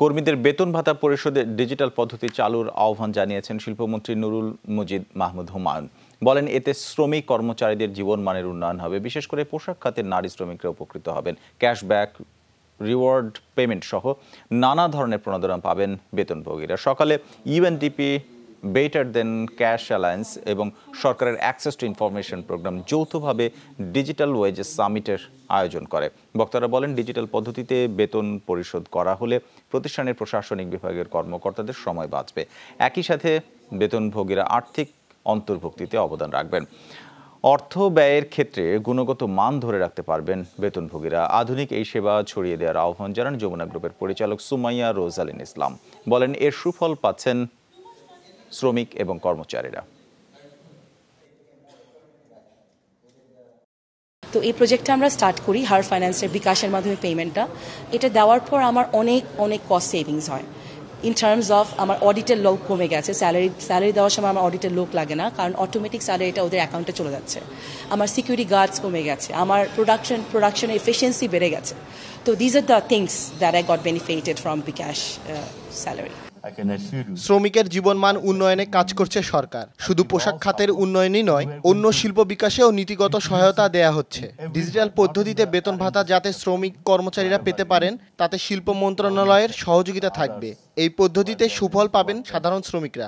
কর্মীদের বেতন ভাতা পরিশোধের ডিজিটাল পদ্ধতি চালুর আহ্বান জানিয়েছেন শিল্পমন্ত্রী নুরুল মজিদ মাহমুদ হুমায়ুন বলেন এতে শ্রমিক কর্মচারীদের জীবনমানের উন্নয়ন হবে বিশেষ করে পোশাক খাতের নারী শ্রমিকরা উপকৃত হবেন ক্যাশব্যাক রিওয়ার্ড পেমেন্ট সহ নানা ধরনের প্রণোদনা পাবেন বেতনভোগীরা সকালে UNDP better than cash alliance এবং সরকারের অ্যাক্সেস টু ইনফরমেশন প্রোগ্রাম যৌথভাবে ডিজিটাল ওয়েজেস সামিটের আয়োজন করে বক্তারা বলেন ডিজিটাল পদ্ধতিতে বেতন পরিশোধ করা হলে প্রতিষ্ঠানের প্রশাসনিক বিভাগের কর্মকর্তাদের সময় বাঁচবে একই সাথে বেতনভোগীরা আর্থিক অন্তর্ভুক্তিতে অবদান রাখবেন অর্থ ব্যয়ের ক্ষেত্রে গুণগত মান ধরে রাখতে পারবেন বেতনভোগীরা আধুনিক এই সেবা ছড়িয়ে দেওয়ার আহ্বান জানান যমুনা গ্রুপের পরিচালক সুমাইয়া রোজালিন ইসলাম বলেন এর সুফল পাচ্ছেন শ্রমিক এবং কর্মচারীরা তো এই প্রজেক্টটা আমরা স্টার্ট করি হার ফাইন্যান্সের বিকাশের মাধ্যমে পেমেন্টটা এটা দেওয়ার পর আমার অনেক অনেক কস্ট সেভিংস হয় ইন টার্মস অফ আমার অডিটের লোক কমে গেছে স্যালারি স্যালারি দেওয়ার সময় আমার অডিটের লোক লাগে না কারণ অটোমেটিক স্যালারিটা ওদের অ্যাকাউন্টে চলে যাচ্ছে আমার সিকিউরিটি গার্ডস কমে গেছে আমার প্রোডাকশন প্রোডাকশনের এফিসিয়েন্সি বেড়ে গেছে তো these are the things that I got benefited from bKash salary শ্রমিকের জীবনমান উন্নয়নে কাজ করছে সরকার শুধু পোশাক খাতের উন্নয়নই নয় অন্য শিল্প বিকাশেও নীতিগত সহায়তা দেয়া হচ্ছে ডিজিটাল পদ্ধতিতে বেতন ভাতা যাতে শ্রমিক কর্মচারীরা পেতে পারেন তাতে শিল্প মন্ত্রণালয়ের সহযোগিতা থাকবে এই পদ্ধতিতে সুফল পাবেন সাধারণ শ্রমিকরা